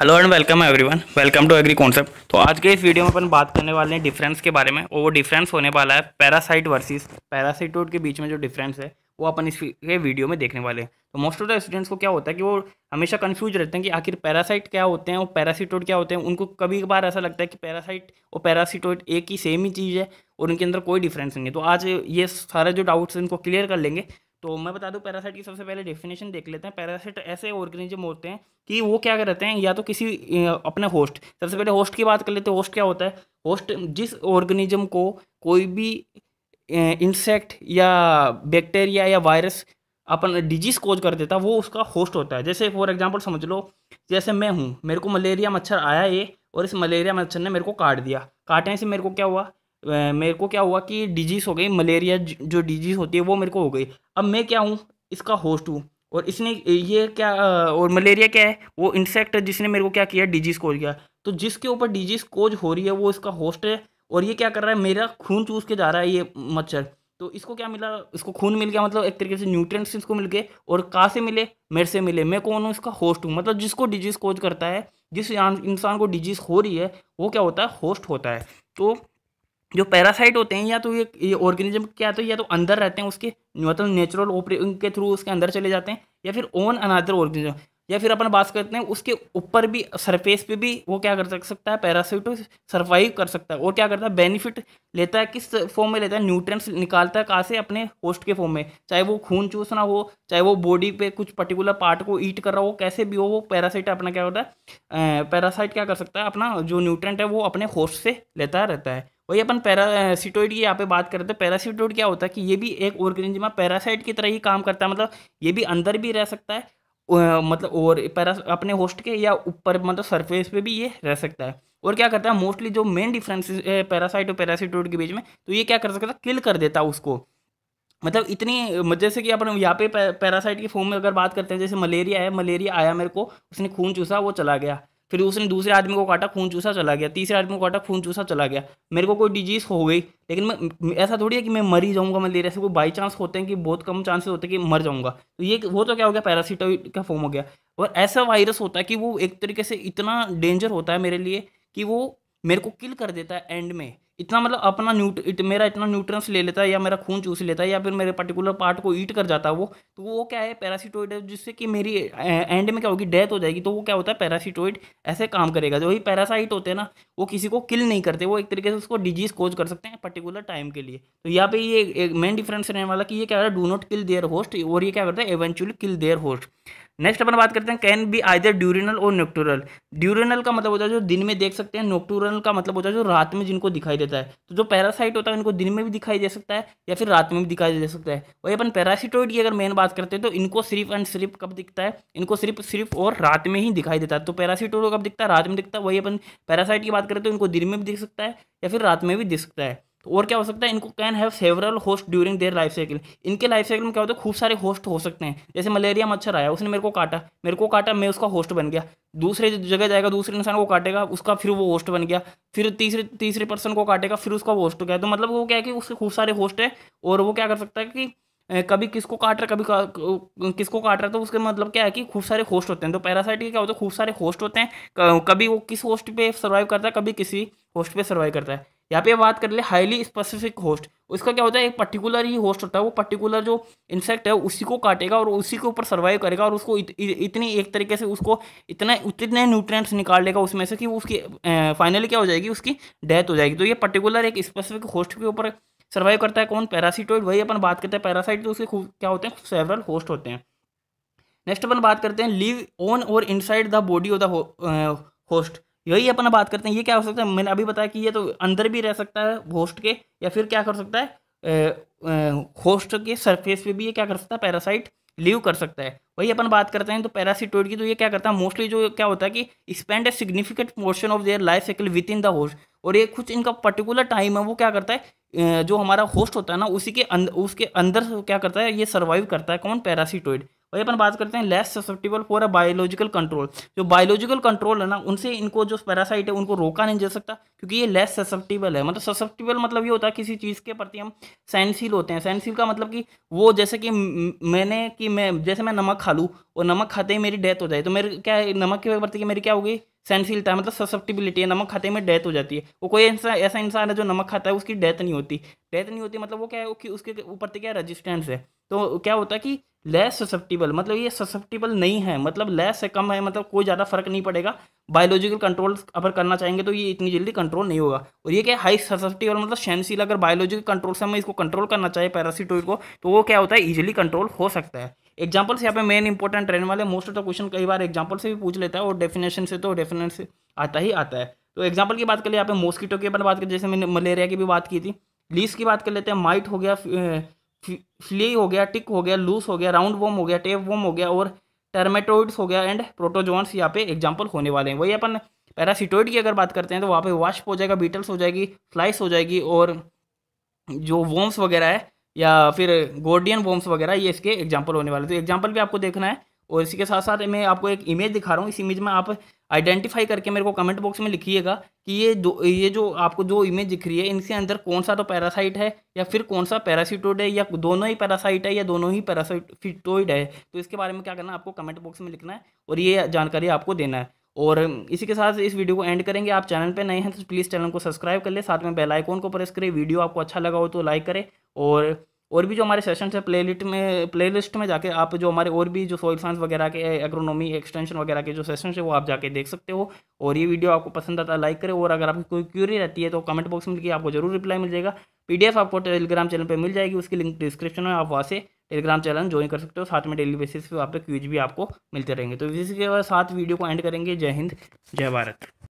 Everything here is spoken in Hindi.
hello and welcome everyone welcome to agri concept तो आज के इस वीडियो में अपन बात करने वाले हैं डिफरेंस के बारे में और वो डिफरेंस होने वाला है पैरासाइट वर्सेस पैरासाइटोड के बीच में जो डिफरेंस है वो अपन इस वीडियो में देखने वाले हैं तो मोस्ट ऑफ द स्टूडेंट्स को क्या होता है कि वो हमेशा कन्फ्यूज रहते हैं कि आखिर पैरासाइट क्या होते हैं और पैरासीटोड क्या होते हैं उनको कभी कभार ऐसा लगता है कि पैरासाइट और पैरासीटोड एक ही सेम ही चीज़ है और उनके अंदर कोई डिफरेंस नहीं है तो आज ये सारे जो डाउट्स इनको क्लियर कर लेंगे तो मैं बता दूं पैरासाइट की सबसे पहले डेफिनेशन देख लेते हैं पैरासाइट ऐसे ऑर्गेनिज्म होते हैं कि वो क्या करते हैं या तो किसी अपने होस्ट सबसे पहले होस्ट की बात कर लेते हैं होस्ट क्या होता है होस्ट जिस ऑर्गेनिज्म को कोई भी इंसेक्ट या बैक्टीरिया या वायरस अपन डिजीज कोज कर देता वो उसका होस्ट होता है जैसे फॉर एग्जाम्पल समझ लो जैसे मैं हूँ मेरे को मलेरिया मच्छर आया ये और इस मलेरिया मच्छर ने मेरे को काट दिया काटने से मेरे को क्या हुआ मेरे को क्या हुआ कि डिजीज़ हो गई मलेरिया जो डिजीज़ होती है वो मेरे को हो गई अब मैं क्या हूँ इसका होस्ट हूँ और इसने ये क्या और मलेरिया क्या है वो इंसेक्ट जिसने मेरे को क्या किया डिजीज़ कोज किया तो जिसके ऊपर डिजीज़ कोज हो रही है वो इसका होस्ट है और ये क्या कर रहा है मेरा खून चूस के जा रहा है ये मच्छर तो इसको क्या मिला इसको खून मिल गया मतलब एक तरीके से न्यूट्रिएंट्स इसको मिल गए और कहाँ से मिले मेरे से मिले मैं कौन हूँ इसका होस्ट हूँ मतलब जिसको डिजीज़ कोज करता है जिस इंसान को डिजीज़ हो रही है वो क्या होता है होस्ट होता है तो जो पैरासाइट होते हैं या तो ये ये ऑर्गेनिज्म क्या तो या तो अंदर रहते हैं उसके मतलब नेचुरल ऑपरेशन के थ्रू उसके अंदर चले जाते हैं या फिर ओन अनादर ऑर्गेनिज्म या फिर अपन बात करते हैं उसके ऊपर भी सरफेस पे भी वो क्या कर सकता है पैरासाइट सर्वाइव कर सकता है और क्या करता है बेनिफिट लेता है किस फॉर्म में लेता है न्यूट्रिएंट्स निकालता है कहाँ से अपने होस्ट के फॉर्म में चाहे वो खून चूसना हो चाहे वो बॉडी पे कुछ पर्टिकुलर पार्ट को ईट कर रहा हो कैसे भी हो वो पैरासाइट अपना क्या होता है पैरासाइट क्या कर सकता है अपना जो न्यूट्रेंट है वो अपने होस्ट से लेता रहता है वही अपन पैरासिटोइड की यहाँ पे बात करते हैं पैरासिटोइड क्या होता है कि ये भी एक ऑर्गेनिज्मा पैरासाइट की तरह ही काम करता है मतलब ये भी अंदर भी रह सकता है मतलब और पैरा अपने होस्ट के या ऊपर मतलब सरफेस पे भी ये रह सकता है और क्या करता है मोस्टली जो मेन डिफरेंस पैरासाइट और पैरासीटोइड के बीच में तो ये क्या कर सकता है किल कर देता है उसको मतलब इतनी जैसे कि अपन यहाँ पे पैरासाइट के फॉर्म में अगर बात करते हैं जैसे मलेरिया है मलेरिया आया मेरे को उसने खून चूसा वो चला गया फिर उसने दूसरे आदमी को काटा खून चूसा चला गया तीसरे आदमी को काटा खून चूसा चला गया मेरे को कोई डिजीज़ हो गई लेकिन मैं ऐसा थोड़ी है कि मैं मर ही जाऊँगा मलेरिया से कोई बाई चांस होते हैं कि बहुत कम चांसेस होते हैं कि मर जाऊँगा तो ये वो तो क्या हो गया पैरासीटोइड का फॉर्म हो गया और ऐसा वायरस होता है कि वो एक तरीके से इतना डेंजर होता है मेरे लिए कि वो मेरे को किल कर देता है एंड में इतना मतलब अपना न्यूट इट मेरा इतना न्यूट्रंस ले लेता है या मेरा खून चूस लेता है या फिर मेरे पर्टिकुलर पार्ट को ईट कर जाता है वो तो वो क्या है पैरासिटोइड है जिससे कि मेरी एंड में क्या होगी डेथ हो जाएगी तो वो क्या होता है पैरासिटोइड ऐसे काम करेगा जो ही पैरासाइट होते हैं ना वो किसी को किल नहीं करते वो एक तरीके से उसको डिजीज कोज कर सकते हैं पर्टिकुलर टाइम के लिए तो यहाँ पे ये मेन डिफरेंस रहने वाला कि ये क्या है do not kill their host और ये क्या करता है eventually kill their host next अपन बात करते हैं कैन बी आइदर ड्यूरिनल और नोक्टोरल ड्यूरिनल का मतलब होता है जो दिन में देख सकते हैं नोक्टोरल का मतलब होता है जो रात में जिनको दिखाई देता है तो जो पैरासाइट होता है उनको दिन में भी दिखाई दे सकता है या फिर रात में भी दिखाई दे सकता है और अपन पैरासिटोइड की अगर मेन बात करते हैं तो इनको सिर्फ एंड सिर्फ कब दिखता है इनको सिर्फ सिर्फ और रात में ही दिखाई देता है तो पैरासिटोइड कब दिखता है रात में दिखता है वही अपन पैरासाइट की बात करें तो इनको दिन में भी दिख सकता है या फिर रात में भी दिख सकता है तो और क्या हो सकता है इनको can have several host during their life cycle इनके लाइफ साइकिल में क्या होता है खूब सारे होस्ट हो सकते हैं जैसे मलेरिया मच्छर आया उसने मेरे को काटा मेरे को काटा मैं उसका होस्ट बन गया दूसरे जगह जाएगा दूसरे इंसान को काटेगा उसका फिर वो होस्ट बन गया फिर तीसरे तीसरे पर्सन को काटेगा फिर उसका होस्ट हो गया तो मतलब वो क्या है कि उसके खूब सारे होस्ट है और वो क्या कर सकता है कि कभी किसको काट रहा कभी का, किसको काट रहा तो उसके मतलब क्या है कि खूब सारे होस्ट होते हैं तो पैरासाइट के क्या होता है खूब सारे होस्ट होते हैं कभी वो किस होस्ट पे सर्वाइव करता है कभी किसी होस्ट पे सर्वाइव करता है यहाँ पे बात कर ले हाईली स्पेसिफिक होस्ट उसका क्या होता है एक पर्टिकुलर ही होस्ट होता है वो पर्टिकुलर जो इंसेक्ट है उसी को काटेगा और उसी के ऊपर सर्वाइव करेगा और उसको इत, इतनी एक तरीके से उसको इतना इतने न्यूट्रिएंट्स निकाल लेगा उसमें से कि उसकी फाइनली क्या हो जाएगी उसकी डेथ हो जाएगी तो ये पर्टिकुलर एक स्पेसिफिक होस्ट के ऊपर सर्वाइव करता है कौन पैरासीटोइड वही अपन बात करते हैं पैरासाइट तो उसके क्या होते हैं सेवरल होस्ट होते हैं नेक्स्ट अपन बात करते हैं लिव ऑन और inside the body of the host यही अपना बात करते हैं ये क्या हो सकता है मैंने अभी बताया कि ये तो अंदर भी रह सकता है होस्ट के या फिर क्या कर सकता है होस्ट के सरफेस पे भी ये क्या कर सकता है पैरासाइट लिव कर सकता है वही अपन बात करते हैं तो पैरासिटोइड की तो ये क्या करता है मोस्टली जो क्या होता है कि spend a significant portion of their life cycle within the host और ये कुछ इनका पर्टिकुलर टाइम है वो क्या करता है जो हमारा होस्ट होता है ना उसी के अंदर उसके अंदर क्या करता है ये सर्वाइव करता है कौन पैरासिटोइड वही अपन बात करते हैं less susceptible for a biological control जो बायोलॉजिकल कंट्रोल है ना उनसे इनको जो पैरासाइट है उनको रोका नहीं जा सकता क्योंकि ये लेस सस्टेबल है मतलब सस्टेबल मतलब ये होता है किसी चीज़ के प्रति हम सेंसिल होते हैं सेंसिल का मतलब कि वो जैसे कि मैंने कि मैं जैसे मैं नमक खा लूँ और नमक खाते ही मेरी डेथ हो जाए तो मेरे क्या नमक के प्रति मेरी क्या होगी सहनशीलता मतलब ससेप्टिबिलिटी है नमक खाते में डेथ हो जाती है वो कोई ऐसा ऐसा इंसान है जो नमक खाता है उसकी डेथ नहीं होती डेथ नहीं होती मतलब वो क्या है कि उसके ऊपर तो क्या रजिस्टेंस है तो क्या होता है कि लेस ससेप्टिबल मतलब ये ससेप्टिबल नहीं है मतलब लेस से कम है मतलब कोई ज़्यादा फर्क नहीं पड़ेगा बायोलॉजिकल कंट्रोल अगर करना चाहेंगे तो ये इतनी जल्दी कंट्रोल नहीं होगा और ये क्या हाई ससेप्टिबल मतलब सहनशील अगर बायोलॉजिकल कंट्रोल से हम इसको कंट्रोल करना चाहिए पैरासिटोइड को तो वो क्या होता है ईजिली कंट्रोल हो सकता है एग्जाम्पल्स यहाँ पे मेन इंपॉर्टेंट रहने वाले मोस्ट ऑफ द क्वेश्चन कई बार एग्जाम्पल से भी पूछ लेता है और डेफिनेशन से तो डेफिनेट से आता ही आता है तो एग्जाम्पल की बात कर करें यहाँ पे मॉस्किटो की बात करें जैसे मैंने मलेरिया की भी बात की थी लीस की बात कर लेते हैं माइट हो गया फ्ली हो गया टिक हो गया लूस हो गया राउंड वोम हो गया टेप वोम हो गया और टर्मेटोइड्स हो गया एंड प्रोटोजोन्स यहाँ पे एग्जाम्पल होने वाले हैं वही अपन पैरासिटोइड की अगर बात करते हैं तो वहाँ पे वाष्प हो जाएगा बीटल्स हो जाएगी फ्लाइस हो जाएगी और जो वोम्स वगैरह है या फिर गोर्डियन वोम्स वगैरह ये इसके एग्जाम्पल होने वाले तो एग्जाम्पल भी आपको देखना है और इसी के साथ साथ मैं आपको एक इमेज दिखा रहा हूँ इस इमेज में आप आइडेंटिफाई करके मेरे को कमेंट बॉक्स में लिखिएगा कि ये दो ये जो आपको जो इमेज दिख रही है इनके अंदर कौन सा तो पैरासाइट है या फिर कौन सा पैरासिटोड है या दोनों ही पैरासाइट है या दोनों ही पैरासिटोइड है तो इसके बारे में क्या करना है आपको कमेंट बॉक्स में लिखना है और ये जानकारी आपको देना है और इसी के साथ इस वीडियो को एंड करेंगे आप चैनल पर नए हैं तो प्लीज़ चैनल को सब्सक्राइब कर ले साथ में बेल आइकॉन को प्रेस करें वीडियो आपको अच्छा लगा हो तो लाइक करें और और भी जो हमारे सेशन है प्लेलिस्ट में लिस्ट में जाके आप जो हमारे और भी जो सोइल साइंस वगैरह के एग्रोनॉमी एक्सटेंशन वगैरह के जो सेशन है वो आप जाके देख सकते हो और ये वीडियो आपको पसंद आता है लाइक करें और अगर आपकी कोई क्यूरी रहती है तो कमेंट बॉक्स में लिखिए आपको जरूर रिप्लाई मिल जाएगा पी आपको टेलीग्राम चैनल पर मिल जाएगी उसकी लिंक डिस्क्रिप्शन में आप वहाँ से टेलीग्राम चैनल ज्वाइन कर सकते हो साथ में डेली बेसिस पे आप क्यूज भी आपको मिलते रहेंगे तो इसी के साथ वीडियो को एंड करेंगे जय हिंद जय भारत